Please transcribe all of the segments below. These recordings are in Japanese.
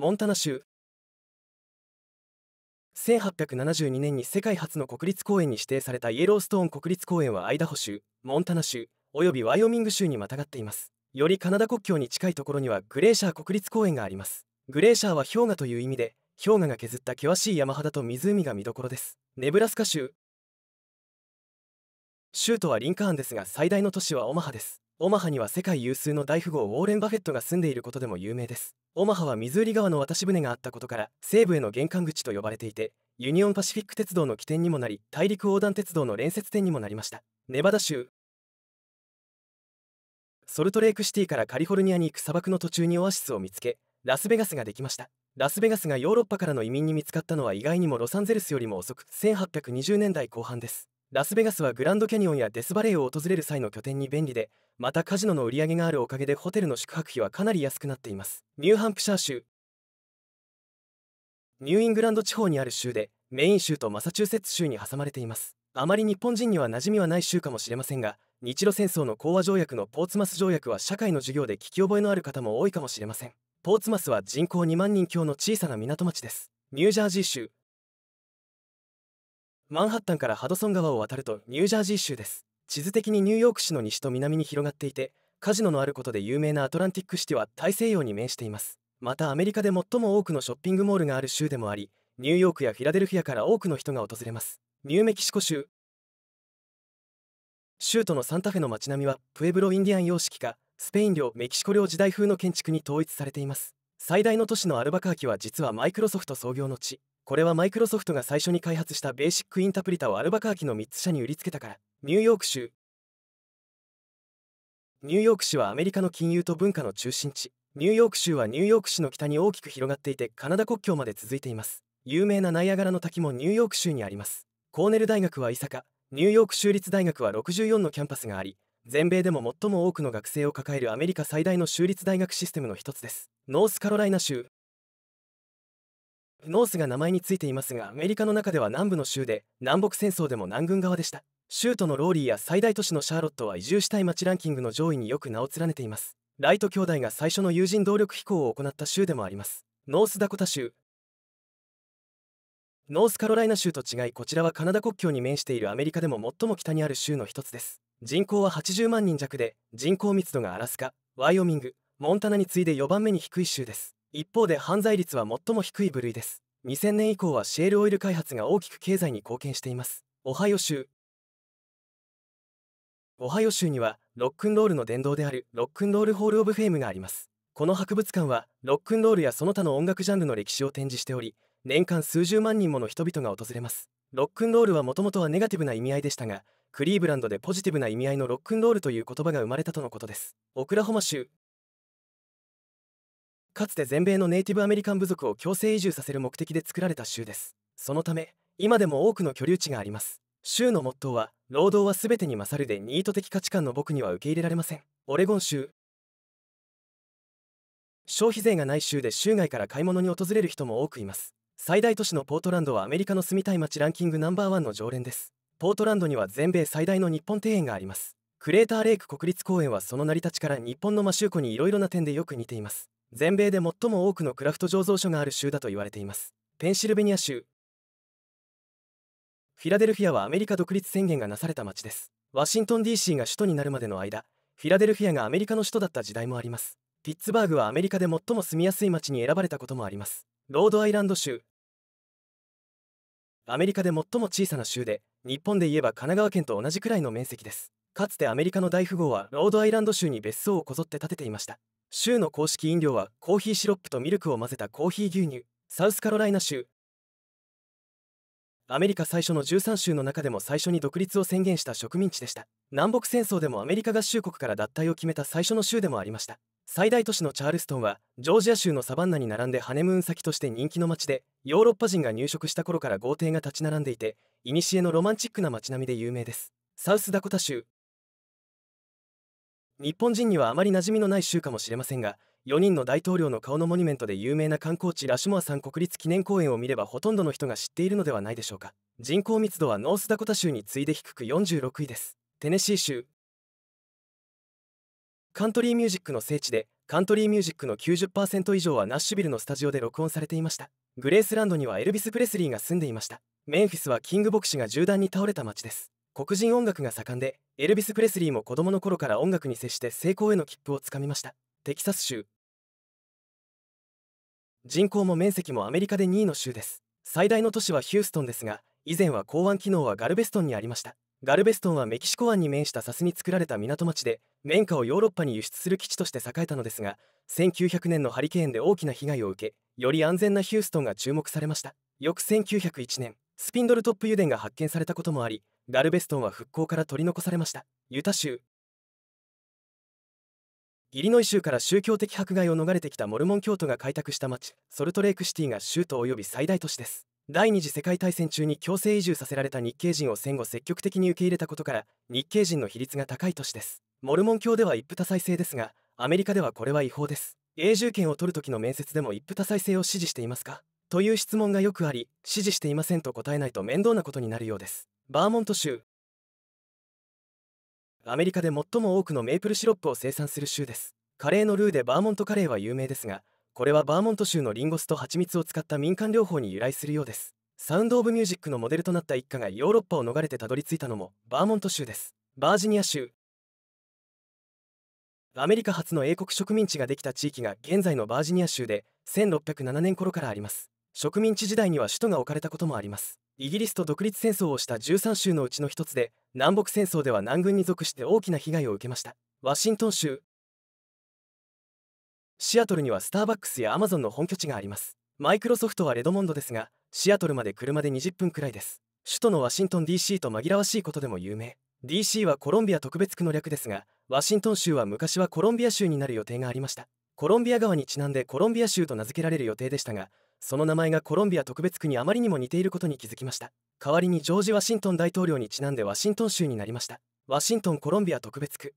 モンタナ州1872年に世界初の国立公園に指定されたイエローストーン国立公園はアイダホ州モンタナ州およびワイオミング州にまたがっていますよりカナダ国境に近いところにはグレーシャー国立公園がありますグレーシャーは氷河という意味で氷河が削った険しい山肌と湖が見どころですネブラスカ州州都はリンカーンですが最大の都市はオマハですオマハには世界有数の大富豪ウォーレン・バフェットが住んでいることでも有名ですオマハはミズーリ川の渡し船があったことから西部への玄関口と呼ばれていてユニオンパシフィック鉄道の起点にもなり大陸横断鉄道の連接点にもなりましたネバダ州ソルトレークシティからカリフォルニアに行く砂漠の途中にオアシスを見つけラスベガスができましたラスベガスがヨーロッパからの移民に見つかったのは意外にもロサンゼルスよりも遅く1820年代後半ですラスベガスはグランドキャニオンやデスバレーを訪れる際の拠点に便利でまたカジノの売り上げがあるおかげでホテルの宿泊費はかなり安くなっていますニューハンプシャー州ニューイングランド地方にある州でメイン州とマサチューセッツ州に挟まれていますあまり日本人には馴染みはない州かもしれませんが日露戦争の講和条約のポーツマス条約は社会の授業で聞き覚えのある方も多いかもしれませんポーツマスは人口2万人強の小さな港町ですニュージャージー州マンハッタンからハドソン川を渡るとニュージャージー州です地図的にニューヨーク市の西と南に広がっていてカジノのあることで有名なアトランティックシティは大西洋に面していますまたアメリカで最も多くのショッピングモールがある州でもありニューヨークやフィラデルフィアから多くの人が訪れますニューメキシコ州州都のサンタフェの街並みはプエブロインディアン様式かスペイン領メキシコ領時代風の建築に統一されています最大の都市のアルバカーキは実はマイクロソフト創業の地これはマイクロソフトが最初に開発したベーシックインタプリタをアルバカーキの3つ社に売りつけたからニューヨーク州ニューヨーク市はアメリカの金融と文化の中心地ニューヨーク州はニューヨーク市の北に大きく広がっていてカナダ国境まで続いています有名なナイアガラの滝もニューヨーク州にありますコーネル大学は伊坂ニューヨーク州立大学は64のキャンパスがあり全米でも最も多くの学生を抱えるアメリカ最大の州立大学システムの一つですノースカロライナ州ノースが名前についていますがアメリカの中では南部の州で南北戦争でも南軍側でした州都のローリーや最大都市のシャーロットは移住したい街ランキングの上位によく名を連ねていますライト兄弟が最初の友人動力飛行を行った州でもありますノースダコタ州ノースカロライナ州と違いこちらはカナダ国境に面しているアメリカでも最も北にある州の一つです人口は80万人弱で人口密度がアラスカワイオミングモンタナに次いで4番目に低い州です一方で犯罪率は最も低い部類です2000年以降はシェールオイル開発が大きく経済に貢献していますオハイオ州オハイオ州にはロックンロールの殿堂であるロックンロールホール・オブ・フェームがありますこの博物館はロックンロールやその他の音楽ジャンルの歴史を展示しており年間数十万人もの人々が訪れますロックンロールはもともとはネガティブな意味合いでしたがクリーブランドでポジティブな意味合いのロックンロールという言葉が生まれたとのことですオクラホマ州かつて全米のネイティブアメリカン部族を強制移住させる目的で作られた州ですそのため今でも多くの居留地があります州のモットーは労働は全てに勝るでニート的価値観の僕には受け入れられませんオレゴン州消費税がない州で州外から買い物に訪れる人も多くいます最大都市のポートランドはアメリカの住みたい街ランキングナンバーワンの常連ですポートランドには全米最大の日本庭園がありますクレーターレイク国立公園はその成り立ちから日本の摩周湖にいろいろな点でよく似ています全米で最も多くのクラフト醸造所がある州だと言われていますペンシルベニア州フィラデルフィアはアメリカ独立宣言がなされた町ですワシントン DC が首都になるまでの間フィラデルフィアがアメリカの首都だった時代もありますピッツバーグはアメリカで最も住みやすい町に選ばれたこともありますロードアイランド州アメリカで最も小さな州で日本で言えば神奈川県と同じくらいの面積ですかつてアメリカの大富豪はロードアイランド州に別荘をこぞって建てていました州の公式飲料はコーヒーシロップとミルクを混ぜたコーヒー牛乳サウスカロライナ州アメリカ最初の13州の中でも最初に独立を宣言した植民地でした南北戦争でもアメリカ合衆国から脱退を決めた最初の州でもありました最大都市のチャールストンはジョージア州のサバンナに並んでハネムーン先として人気の街でヨーロッパ人が入植した頃から豪邸が立ち並んでいて古のロマンチックな街並みで有名ですサウスダコタ州日本人にはあまり馴染みのない州かもしれませんが4人の大統領の顔のモニュメントで有名な観光地ラシュモア山国立記念公園を見ればほとんどの人が知っているのではないでしょうか人口密度はノースダコタ州に次いで低く46位ですテネシー州カントリーミュージックの聖地でカントリーミュージックの90%以上はナッシュビルのスタジオで録音されていましたグレースランドにはエルビス・プレスリーが住んでいましたメンフィスはキング牧師が銃弾に倒れた町です黒人音楽が盛んでエルビス・プレスリーも子供の頃から音楽に接して成功への切符をつかみましたテキサス州人口も面積もアメリカで2位の州です最大の都市はヒューストンですが以前は港湾機能はガルベストンにありましたガルベストンはメキシコ湾に面した砂州に作られた港町で綿花をヨーロッパに輸出する基地として栄えたのですが1900年のハリケーンで大きな被害を受けより安全なヒューストンが注目されました翌1901年スピンドルトップ油田が発見されたこともありガルベストンは復興から取り残されましたユタ州イリノイ州から宗教的迫害を逃れてきたモルモン教徒が開拓した町ソルトレークシティが州都及び最大都市です第二次世界大戦中に強制移住させられた日系人を戦後積極的に受け入れたことから日系人の比率が高い都市ですモルモン教では一夫多妻制ですがアメリカではこれは違法です永住権を取る時の面接でも一夫多妻制を支持していますかという質問がよくあり支持していませんと答えないと面倒なことになるようですバーモント州アメリカで最も多くのメープルシロップを生産する州ですカレーのルーでバーモントカレーは有名ですがこれはバーモント州のリンゴ酢と蜂蜜を使った民間療法に由来するようですサウンド・オブ・ミュージックのモデルとなった一家がヨーロッパを逃れてたどり着いたのもバーモント州ですバージニア州アメリカ初の英国植民地ができた地域が現在のバージニア州で1607年頃からあります植民地時代には首都が置かれたこともありますイギリスと独立戦争をした13州のうちの一つで南北戦争では南軍に属して大きな被害を受けましたワシントン州シアトルにはスターバックスやアマゾンの本拠地がありますマイクロソフトはレドモンドですがシアトルまで車で20分くらいです首都のワシントン DC と紛らわしいことでも有名 DC はコロンビア特別区の略ですがワシントン州は昔はコロンビア州になる予定がありましたコロンビア川にちなんでコロンビア州と名付けられる予定でしたがその名前がコロンビア特別区にあまりにも似ていることに気づきました代わりにジョージ・ワシントン大統領にちなんでワシントン州になりましたワシントンコロンビア特別区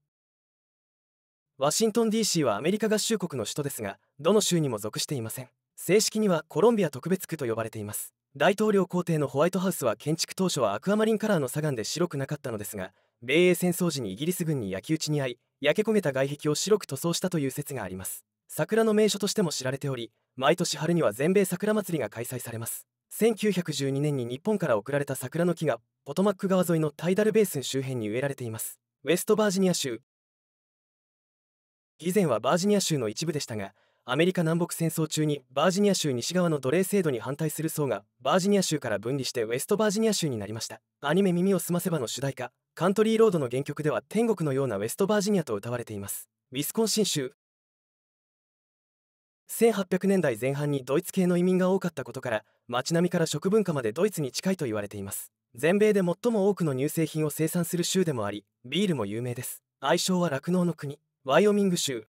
ワシントン DC はアメリカ合衆国の首都ですがどの州にも属していません正式にはコロンビア特別区と呼ばれています大統領公邸のホワイトハウスは建築当初はアクアマリンカラーの砂岩で白くなかったのですが米英戦争時にイギリス軍に焼き討ちに遭い焼け焦げた外壁を白く塗装したという説があります桜の名所としても知られており毎年春には全米桜祭りが開催されます1912年に日本から送られた桜の木がポトマック川沿いのタイダルベースン周辺に植えられていますウェストバージニア州以前はバージニア州の一部でしたがアメリカ南北戦争中にバージニア州西側の奴隷制度に反対する層がバージニア州から分離してウェストバージニア州になりましたアニメ「耳をすませば」の主題歌「カントリーロード」の原曲では天国のようなウェストバージニアと歌われていますウィスコンシン州1800年代前半にドイツ系の移民が多かったことから街並みから食文化までドイツに近いと言われています全米で最も多くの乳製品を生産する州でもありビールも有名です愛称は酪農の国ワイオミング州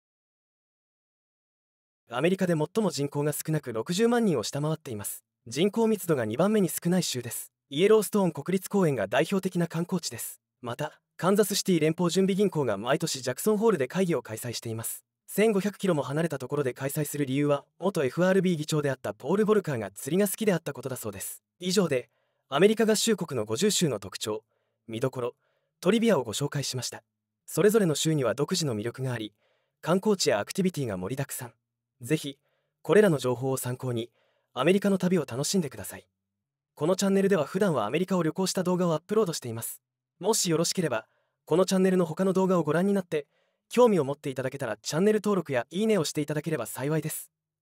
アメリカで最も人口が少なく60万人を下回っています人口密度が2番目に少ない州ですイエローストーン国立公園が代表的な観光地ですまたカンザスシティ連邦準備銀行が毎年ジャクソンホールで会議を開催しています1500キロも離れたところで開催する理由は元 FRB 議長であったポール・ボルカーが釣りが好きであったことだそうです以上でアメリカ合衆国の50州の特徴見どころトリビアをご紹介しましたそれぞれの州には独自の魅力があり観光地やアクティビティが盛りだくさん是非これらの情報を参考にアメリカの旅を楽しんでくださいこのチャンネルでは普段はアメリカを旅行した動画をアップロードしていますもしよろしければこのチャンネルの他の動画をご覧になって興味を持っていただけたらチャンネル登録やいいねをしていただければ幸いです